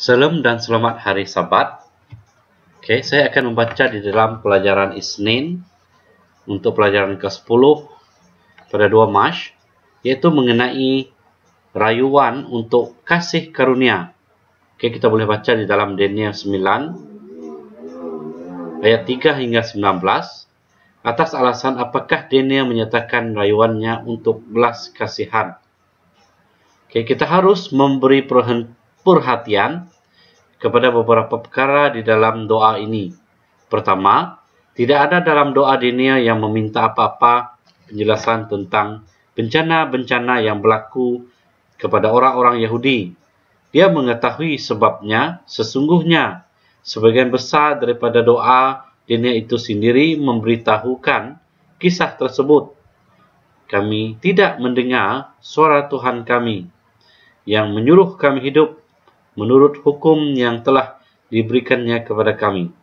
Selam dan selamat hari Sabat. Okay, saya akan membaca di dalam pelajaran Isnin untuk pelajaran ke-10 pada 2 Mac iaitu mengenai rayuan untuk kasih karunia. Okay, kita boleh baca di dalam Daniel 9 ayat 3 hingga 19 atas alasan apakah Daniel menyatakan rayuannya untuk belas kasihan. Okay, kita harus memberi perhentian perhatian kepada beberapa perkara di dalam doa ini. Pertama, tidak ada dalam doa dunia yang meminta apa-apa penjelasan tentang bencana-bencana yang berlaku kepada orang-orang Yahudi. Dia mengetahui sebabnya sesungguhnya. Sebagian besar daripada doa dunia itu sendiri memberitahukan kisah tersebut. Kami tidak mendengar suara Tuhan kami yang menyuruh kami hidup menurut hukum yang telah diberikannya kepada kami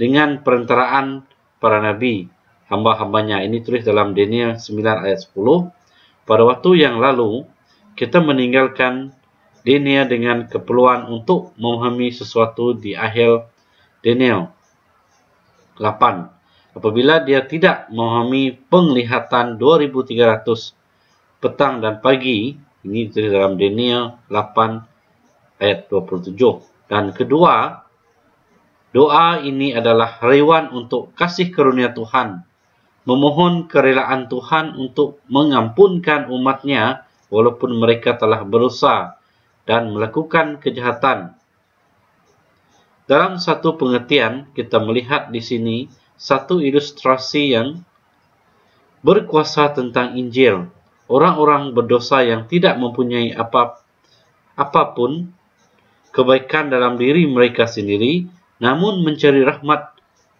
dengan perantaraan para nabi hamba-hambanya ini tulis dalam Daniel 9 ayat 10 pada waktu yang lalu kita meninggalkan Daniel dengan keperluan untuk memahami sesuatu di akhir Daniel 8 apabila dia tidak memahami penglihatan 2300 petang dan pagi ini tulis dalam Daniel ayat 27. Dan kedua, doa ini adalah rewan untuk kasih karunia Tuhan, memohon kerelaan Tuhan untuk mengampunkan umatnya walaupun mereka telah berusaha dan melakukan kejahatan. Dalam satu pengertian, kita melihat di sini satu ilustrasi yang berkuasa tentang Injil. Orang-orang berdosa yang tidak mempunyai apa apapun kebaikan dalam diri mereka sendiri namun mencari rahmat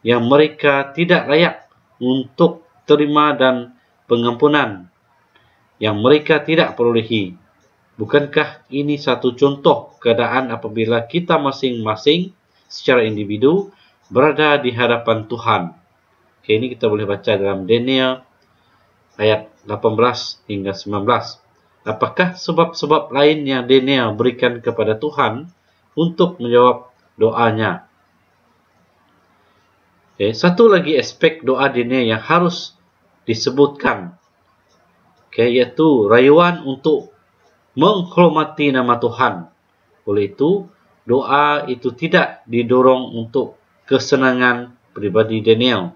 yang mereka tidak layak untuk terima dan pengampunan yang mereka tidak perolehi. Bukankah ini satu contoh keadaan apabila kita masing-masing secara individu berada di hadapan Tuhan? Okay, ini kita boleh baca dalam Daniel ayat 18 hingga 19. Apakah sebab-sebab lain yang Daniel berikan kepada Tuhan? Tuhan untuk menjawab doanya. Okay. Eh, satu lagi aspek doa dini yang harus disebutkan, okay, iaitu rayuan untuk menghormati nama Tuhan. Oleh itu, doa itu tidak didorong untuk kesenangan pribadi Daniel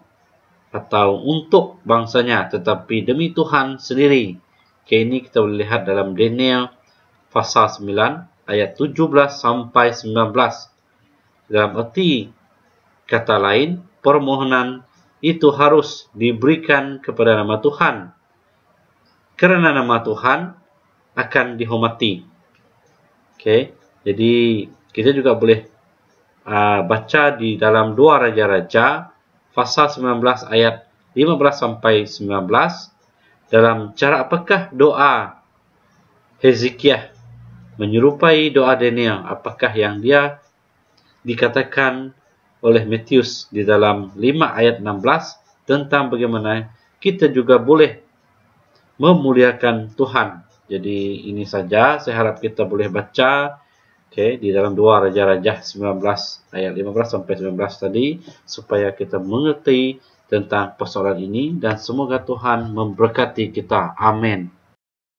atau untuk bangsanya, tetapi demi Tuhan sendiri. Okay, ini kita boleh lihat dalam Daniel pasal 9 ayat 17 sampai 19. Dalam erti kata lain, permohonan itu harus diberikan kepada nama Tuhan. Kerana nama Tuhan akan dihormati. Okay. Jadi, kita juga boleh uh, baca di dalam dua Raja-Raja, pasal 19 ayat 15 sampai 19, dalam cara apakah doa Hezekiah menyerupai doa Daniel. Apakah yang dia dikatakan oleh Matius di dalam 5 ayat 16 tentang bagaimana kita juga boleh memuliakan Tuhan. Jadi ini saja saya harap kita boleh baca okay, di dalam dua Raja-Raja 19 ayat 15 sampai 19 tadi supaya kita mengerti tentang persoalan ini dan semoga Tuhan memberkati kita. Amin.